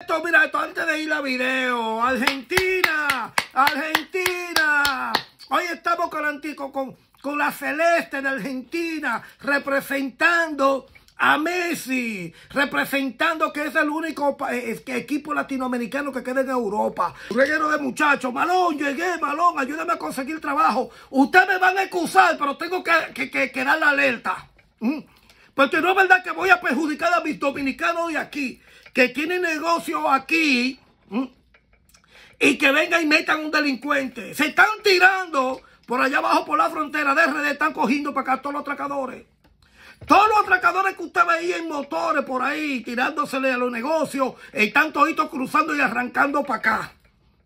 Esto, mira, esto antes de ir a video. Argentina, Argentina. Hoy estamos con, con, con la celeste de Argentina representando a Messi, representando que es el único eh, equipo latinoamericano que queda en Europa. Reguero de muchachos, Malón, llegué, Malón, ayúdame a conseguir trabajo. Ustedes me van a excusar, pero tengo que, que, dar la alerta. ¿Mm? Porque no es verdad que voy a perjudicar a mis dominicanos de aquí que tiene negocio aquí y que venga y metan un delincuente. Se están tirando por allá abajo por la frontera de RD, están cogiendo para acá todos los atracadores. Todos los atracadores que usted veía en motores por ahí, tirándosele a los negocios, están toditos cruzando y arrancando para acá.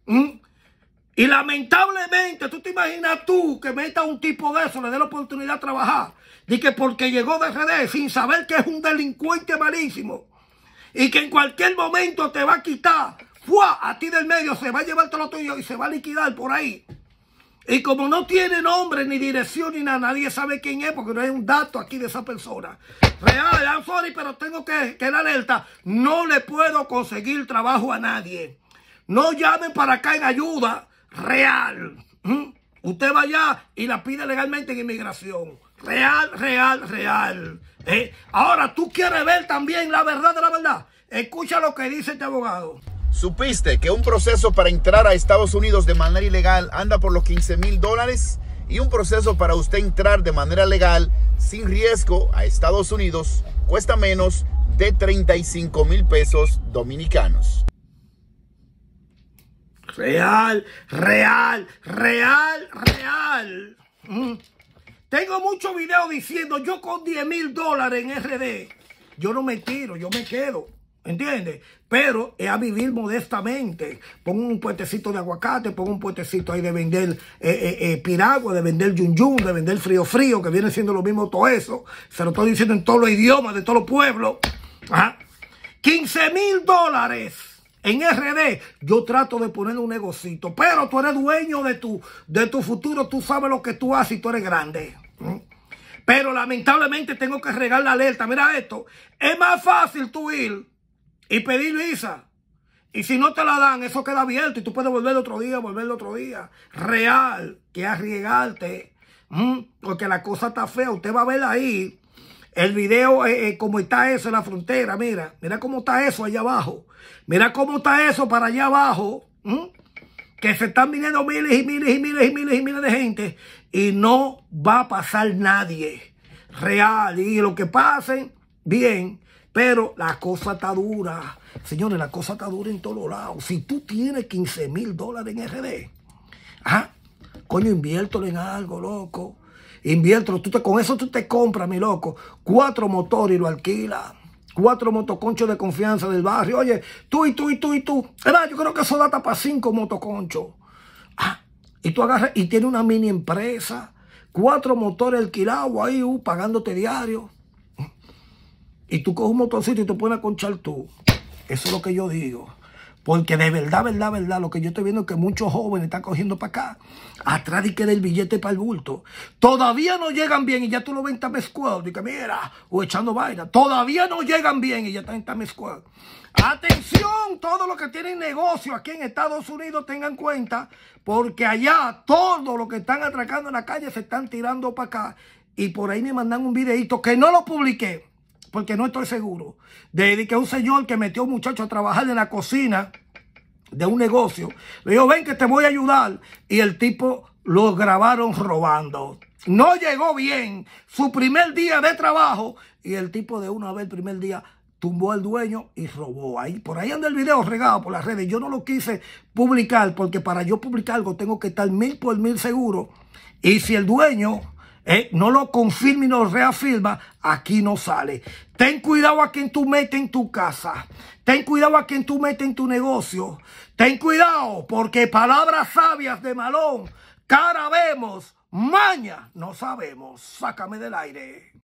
Y lamentablemente, tú te imaginas tú que meta un tipo de eso, le dé la oportunidad de trabajar. Y que porque llegó de RD sin saber que es un delincuente malísimo y que en cualquier momento te va a quitar, a ti del medio, se va a llevar todo lo tuyo y se va a liquidar por ahí. Y como no tiene nombre, ni dirección, ni nada, nadie sabe quién es, porque no hay un dato aquí de esa persona. Real, I'm sorry, pero tengo que dar alerta. No le puedo conseguir trabajo a nadie. No llamen para acá en ayuda real. ¿Mm? Usted vaya y la pide legalmente en inmigración real, real, real. ¿Eh? Ahora tú quieres ver también la verdad de la verdad. Escucha lo que dice este abogado. ¿Supiste que un proceso para entrar a Estados Unidos de manera ilegal anda por los 15 mil dólares? Y un proceso para usted entrar de manera legal, sin riesgo, a Estados Unidos cuesta menos de 35 mil pesos dominicanos. Real, real, real, real. Mm. Tengo muchos videos diciendo yo con 10 mil dólares en RD. Yo no me tiro, yo me quedo. ¿Entiendes? Pero es a vivir modestamente. Pongo un puentecito de aguacate, pongo un puentecito ahí de vender eh, eh, eh, piragua, de vender yun de vender frío frío, que viene siendo lo mismo todo eso. Se lo estoy diciendo en todos los idiomas, de todos los pueblos. 15 mil dólares en RD yo trato de poner un negocito, pero tú eres dueño de tu, de tu futuro, tú sabes lo que tú haces y tú eres grande. Mm. Pero lamentablemente tengo que regar la alerta. Mira esto, es más fácil tú ir y pedir visa. Y si no te la dan, eso queda abierto y tú puedes volver otro día, volver otro día. Real, que arriesgarte. Mm, porque la cosa está fea, usted va a ver ahí el video, eh, eh, como está eso en la frontera, mira, mira cómo está eso allá abajo. Mira cómo está eso para allá abajo. Que se están viniendo miles y miles y miles y miles y miles de gente y no va a pasar nadie real. Y lo que pasen, bien, pero la cosa está dura. Señores, la cosa está dura en todos lados. Si tú tienes 15 mil dólares en RD, ¿ah? coño, inviértelo en algo, loco. Invierto, tú te, con eso tú te compras, mi loco, cuatro motores y lo alquilas. Cuatro motoconchos de confianza del barrio. Oye, tú y tú y tú y tú. yo creo que eso data para cinco motoconchos. Ah, y tú agarras y tienes una mini empresa. Cuatro motores alquilados ahí, uh, pagándote diario. Y tú coges un motorcito y te pones a conchar tú. Eso es lo que yo digo. Porque de verdad, verdad, verdad, lo que yo estoy viendo es que muchos jóvenes están cogiendo para acá, atrás de que del billete para el bulto. Todavía no llegan bien y ya tú lo ven Square. Dice, mira, o echando vaina. Todavía no llegan bien y ya están Square. Atención, todos los que tienen negocio aquí en Estados Unidos tengan cuenta, porque allá todos los que están atracando en la calle se están tirando para acá. Y por ahí me mandan un videito que no lo publiqué porque no estoy seguro, de, que un señor que metió a un muchacho a trabajar en la cocina de un negocio, le dijo, ven que te voy a ayudar, y el tipo lo grabaron robando. No llegó bien su primer día de trabajo y el tipo de una vez el primer día tumbó al dueño y robó. Ahí, por ahí anda el video regado por las redes. Yo no lo quise publicar porque para yo publicar algo tengo que estar mil por mil seguro. Y si el dueño eh, no lo confirma y no lo reafirma, aquí no sale. Ten cuidado a quien tú metes en tu casa. Ten cuidado a quien tú metes en tu negocio. Ten cuidado porque palabras sabias de malón, cara vemos, maña no sabemos. Sácame del aire.